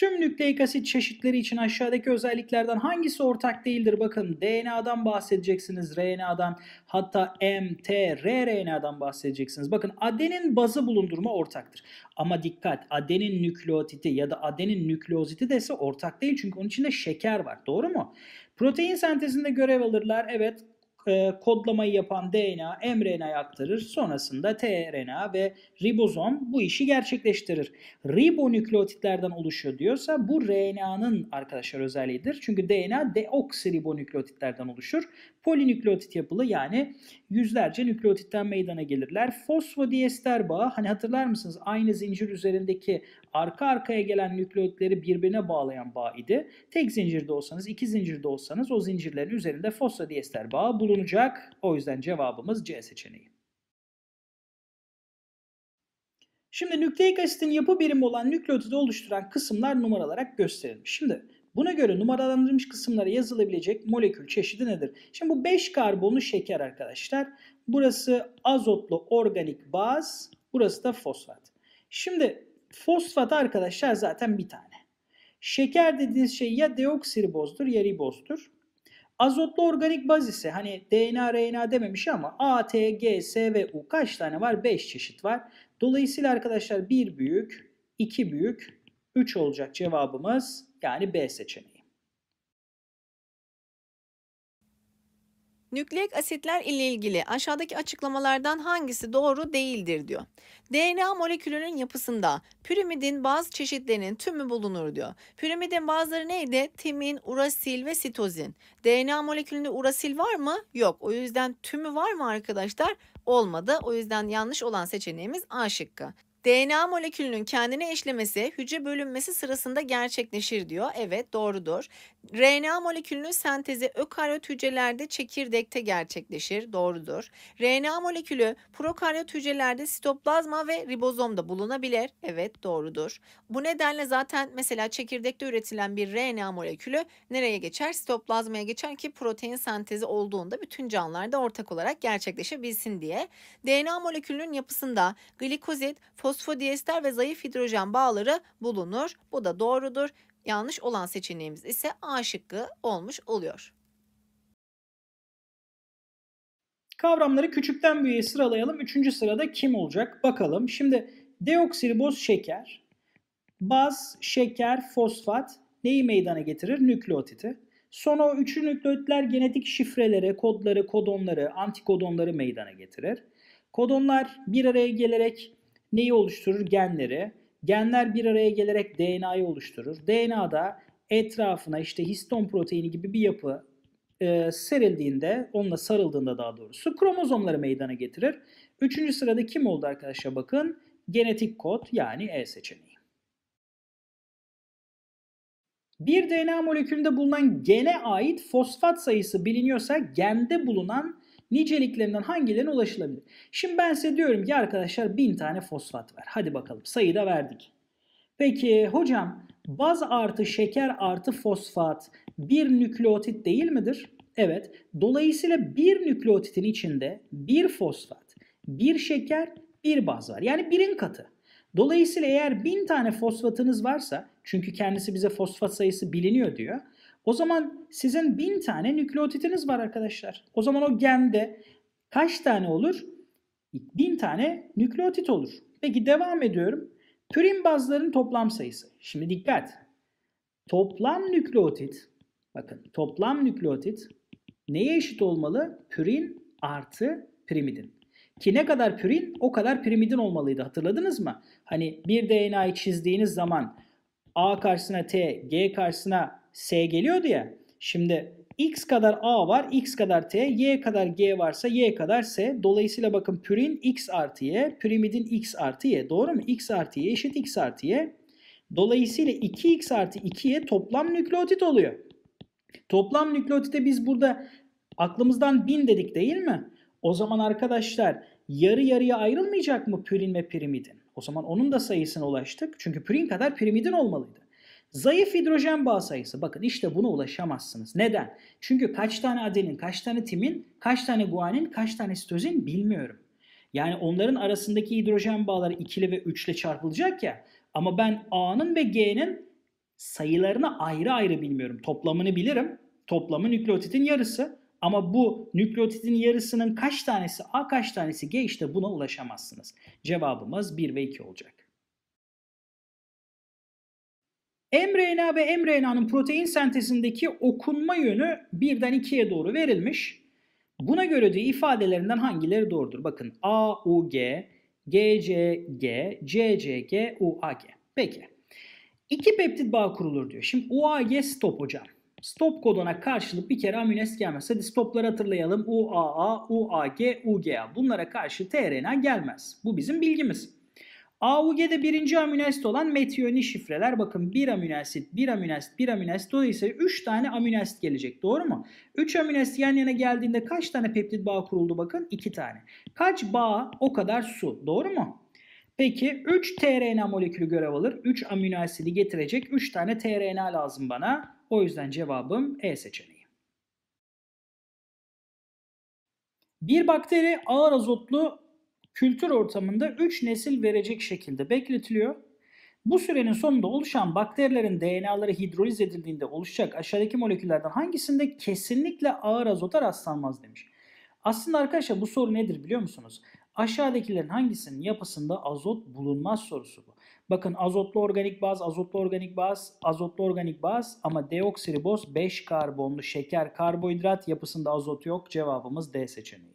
Tüm nükleik asit çeşitleri için aşağıdaki özelliklerden hangisi ortak değildir? Bakın DNA'dan bahsedeceksiniz, RNA'dan hatta mtRNA'dan bahsedeceksiniz. Bakın adenin bazı bulundurma ortaktır. Ama dikkat adenin nükleotiti ya da adenin nükleoziti dese ortak değil çünkü onun içinde şeker var. Doğru mu? Protein sentezinde görev alırlar. Evet e, kodlamayı yapan DNA mRNA'ya aktarır. Sonrasında tRNA ve ribozom bu işi gerçekleştirir. Ribonükleotitlerden oluşuyor diyorsa bu RNA'nın arkadaşlar özelliğidir. Çünkü DNA deoksiribonükleotitlerden oluşur. Polinükleotit yapılı yani yüzlerce nükleotitten meydana gelirler. Fosfodiester bağı hani hatırlar mısınız aynı zincir üzerindeki arka arkaya gelen nükleotitleri birbirine bağlayan bağ idi. Tek zincirde olsanız iki zincirde olsanız o zincirlerin üzerinde fosfodiester bağı bulunur bulunacak. O yüzden cevabımız C seçeneği. Şimdi nükleik asitin yapı birimi olan nükleotidi oluşturan kısımlar numaralarak gösterilmiş. Şimdi buna göre numaralandırılmış kısımlara yazılabilecek molekül çeşidi nedir? Şimdi bu 5 karbonlu şeker arkadaşlar. Burası azotlu organik baz, burası da fosfat. Şimdi fosfat arkadaşlar zaten bir tane. Şeker dediğiniz şey ya deoksiribozdur ya ribozdur. Azotlu organik baz ise hani DNA, RNA dememiş ama A, T, G, S ve U kaç tane var? 5 çeşit var. Dolayısıyla arkadaşlar 1 büyük, 2 büyük, 3 olacak cevabımız yani B seçeneği. Nükleik asitler ile ilgili aşağıdaki açıklamalardan hangisi doğru değildir diyor. DNA molekülünün yapısında pürimidin bazı çeşitlerinin tümü bulunur diyor. Pürimidin bazıları neydi? Timin, urasil ve sitozin. DNA molekülünde urasil var mı? Yok. O yüzden tümü var mı arkadaşlar? Olmadı. O yüzden yanlış olan seçeneğimiz A şıkkı. DNA molekülünün kendine eşlemesi hücre bölünmesi sırasında gerçekleşir diyor. Evet doğrudur. RNA molekülünün sentezi ökaryot hücrelerde çekirdekte gerçekleşir. Doğrudur. RNA molekülü prokaryot hücrelerde sitoplazma ve ribozomda bulunabilir. Evet doğrudur. Bu nedenle zaten mesela çekirdekte üretilen bir RNA molekülü nereye geçer? Sitoplazmaya geçer ki protein sentezi olduğunda bütün canlılarda ortak olarak gerçekleşebilsin diye. DNA molekülünün yapısında glikozit, fosfodiester ve zayıf hidrojen bağları bulunur. Bu da doğrudur. Yanlış olan seçeneğimiz ise A şıkkı olmuş oluyor. Kavramları küçükten büyüğe sıralayalım. Üçüncü sırada kim olacak? Bakalım. Şimdi deoksiriboz şeker, baz, şeker, fosfat neyi meydana getirir? Nükleotiti. Sonra o üçü nükleotitler genetik şifrelere, kodları, kodonları, antikodonları meydana getirir. Kodonlar bir araya gelerek neyi oluşturur? Genleri. Genler bir araya gelerek DNA'yı oluşturur. DNA'da etrafına işte histon proteini gibi bir yapı e, serildiğinde, onunla sarıldığında daha doğrusu kromozomları meydana getirir. Üçüncü sırada kim oldu arkadaşlar bakın? Genetik kod yani E seçeneği. Bir DNA molekülünde bulunan gene ait fosfat sayısı biliniyorsa gende bulunan Niceliklerinden hangilerine ulaşılabilir? Şimdi ben size diyorum ki arkadaşlar bin tane fosfat ver. Hadi bakalım sayıda verdik. Peki hocam baz artı şeker artı fosfat bir nükleotit değil midir? Evet. Dolayısıyla bir nükleotitin içinde bir fosfat, bir şeker, bir baz var. Yani birin katı. Dolayısıyla eğer bin tane fosfatınız varsa çünkü kendisi bize fosfat sayısı biliniyor diyor. O zaman sizin bin tane nükleotitiniz var arkadaşlar. O zaman o gende kaç tane olur? Bin tane nükleotit olur. Peki devam ediyorum. Pürin bazların toplam sayısı. Şimdi dikkat. Toplam nükleotit bakın toplam nükleotit neye eşit olmalı? Pürin artı pirimidin. Ki ne kadar pürin o kadar pirimidin olmalıydı hatırladınız mı? Hani bir DNA'yı çizdiğiniz zaman A karşısına T, G karşısına S geliyordu ya. Şimdi x kadar a var, x kadar t, y kadar g varsa y kadar s. Dolayısıyla bakın pürin x artı y, pirimidin x artı y. Doğru mu? x artı y eşit x artı y. Dolayısıyla 2x artı 2y toplam nükleotit oluyor. Toplam nükleotite biz burada aklımızdan 1000 dedik değil mi? O zaman arkadaşlar yarı yarıya ayrılmayacak mı pürin ve pirimidin? O zaman onun da sayısına ulaştık. Çünkü pürin kadar pirimidin olmalıydı. Zayıf hidrojen bağ sayısı. Bakın işte buna ulaşamazsınız. Neden? Çünkü kaç tane adenin, kaç tane timin, kaç tane guanin, kaç tane sitozin bilmiyorum. Yani onların arasındaki hidrojen bağları ikili ve üçle çarpılacak ya. Ama ben A'nın ve G'nin sayılarını ayrı ayrı bilmiyorum. Toplamını bilirim. Toplamı nükleotidin yarısı. Ama bu nükleotidin yarısının kaç tanesi A kaç tanesi G işte buna ulaşamazsınız. Cevabımız 1 ve 2 olacak. mRNA ve mRNA'nın protein sentezindeki okunma yönü birden ikiye doğru verilmiş. Buna göre diyor ifadelerinden hangileri doğrudur? Bakın A, U, G, G, C, G, C, C, G, U, A, G. Peki. İki peptit bağ kurulur diyor. Şimdi UAG stop hocam. Stop kodona karşılık bir kere amines gelmez. Hadi stopları hatırlayalım. UAA, UAG, UGA. Bunlara karşı tRNA gelmez. Bu bizim bilgimiz. AUG'de birinci amino olan metiyonin şifreler. Bakın bir amino bir 1 bir asit, Dolayısıyla 3 tane amino gelecek. Doğru mu? 3 amino yan yana geldiğinde kaç tane peptit bağ kuruldu bakın? 2 tane. Kaç bağ o kadar su. Doğru mu? Peki 3 tRNA molekülü görev alır. 3 amino getirecek 3 tane tRNA lazım bana. O yüzden cevabım E seçeneği. Bir bakteri ağır azotlu kültür ortamında 3 nesil verecek şekilde bekletiliyor. Bu sürenin sonunda oluşan bakterilerin DNA'ları hidroliz edildiğinde oluşacak aşağıdaki moleküllerden hangisinde kesinlikle ağır azota rastlanmaz demiş. Aslında arkadaşlar bu soru nedir biliyor musunuz? Aşağıdakilerin hangisinin yapısında azot bulunmaz sorusu bu. Bakın azotlu organik baz, azotlu organik baz, azotlu organik baz ama deoksiriboz 5 karbonlu şeker, karbonhidrat yapısında azot yok. Cevabımız D seçeneği.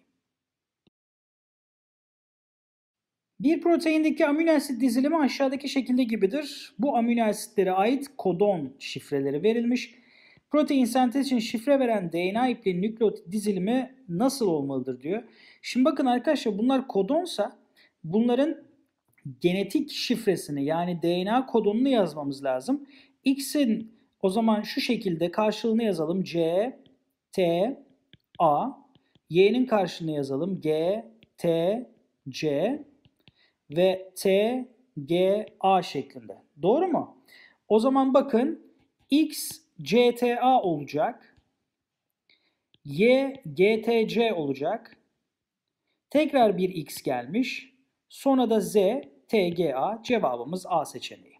Bir proteindeki amino asit dizilimi aşağıdaki şekilde gibidir. Bu amino asitlere ait kodon şifreleri verilmiş. Protein sentez için şifre veren DNA ipliğinin nükleotit dizilimi nasıl olmalıdır diyor. Şimdi bakın arkadaşlar bunlar kodonsa bunların genetik şifresini yani DNA kodonunu yazmamız lazım. X'in o zaman şu şekilde karşılığını yazalım. C, T, A. Y'nin karşılığını yazalım. G, T, C ve T, G, A şeklinde. Doğru mu? O zaman bakın X, T A olacak. Y, G T C olacak. Tekrar bir X gelmiş. Sonra da Z, T G A. cevabımız A seçeneği.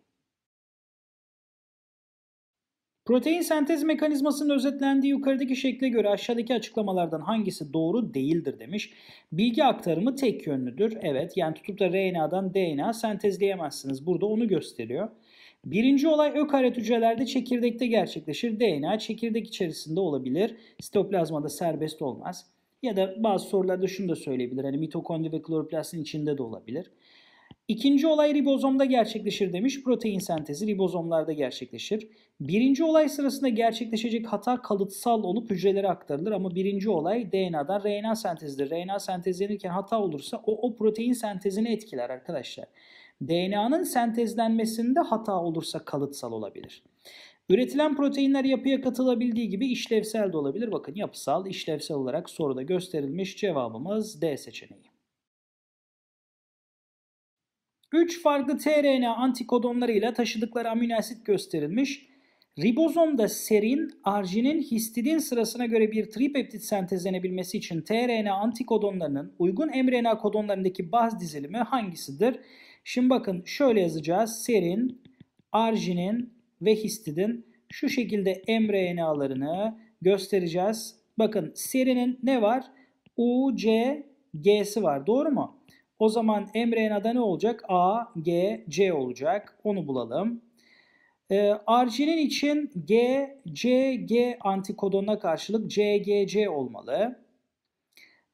Protein sentez mekanizmasının özetlendiği yukarıdaki şekle göre aşağıdaki açıklamalardan hangisi doğru değildir demiş. Bilgi aktarımı tek yönlüdür. Evet yani tutup da RNA'dan DNA sentezleyemezsiniz. Burada onu gösteriyor. Birinci olay ökaryot hücrelerde çekirdekte gerçekleşir. DNA çekirdek içerisinde olabilir. Sitoplazmada serbest olmaz. Ya da bazı sorularda şunu da söyleyebilir. Hani mitokondri ve kloroplastin içinde de olabilir. İkinci olay ribozomda gerçekleşir demiş. Protein sentezi ribozomlarda gerçekleşir. Birinci olay sırasında gerçekleşecek hata kalıtsal olup hücrelere aktarılır ama birinci olay DNA'dan RNA sentezidir. RNA sentezlenirken hata olursa o, o protein sentezini etkiler arkadaşlar. DNA'nın sentezlenmesinde hata olursa kalıtsal olabilir. Üretilen proteinler yapıya katılabildiği gibi işlevsel de olabilir. Bakın yapısal, işlevsel olarak soruda gösterilmiş cevabımız D seçeneği. 3 farklı tRNA antikodonlarıyla taşıdıkları amino asit gösterilmiş. Ribozomda serin, arginin, histidin sırasına göre bir tripeptit sentezlenebilmesi için tRNA antikodonlarının uygun mRNA kodonlarındaki baz dizilimi hangisidir? Şimdi bakın şöyle yazacağız. Serin, arginin ve histidin şu şekilde mRNA'larını göstereceğiz. Bakın serinin ne var? UCG'si var. Doğru mu? O zaman mRNA'da ne olacak? A, G, C olacak. Onu bulalım. E, ee, arginin için G, C, G antikodonuna karşılık C, G, C olmalı.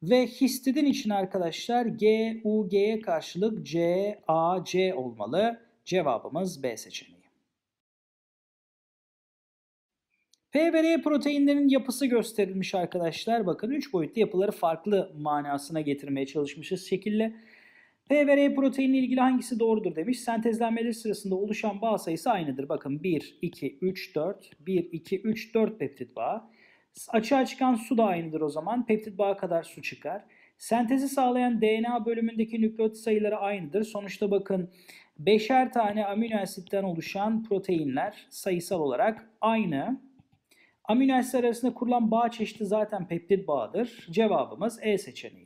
Ve histidin için arkadaşlar G, U, G'ye karşılık C, A, C olmalı. Cevabımız B seçeneği. P ve R proteinlerin yapısı gösterilmiş arkadaşlar. Bakın 3 boyutlu yapıları farklı manasına getirmeye çalışmışız şekilde. P PVR proteinle ilgili hangisi doğrudur demiş. Sentezlenmeleri sırasında oluşan bağ sayısı aynıdır. Bakın 1, 2, 3, 4, 1, 2, 3, 4 peptit bağ. Açığa çıkan su da aynıdır o zaman. Peptit bağı kadar su çıkar. Sentezi sağlayan DNA bölümündeki nükleot sayıları aynıdır. Sonuçta bakın 5'er tane amino asitten oluşan proteinler sayısal olarak aynı. Amino asitler arasında kurulan bağ çeşidi zaten peptit bağıdır. Cevabımız E seçeneği.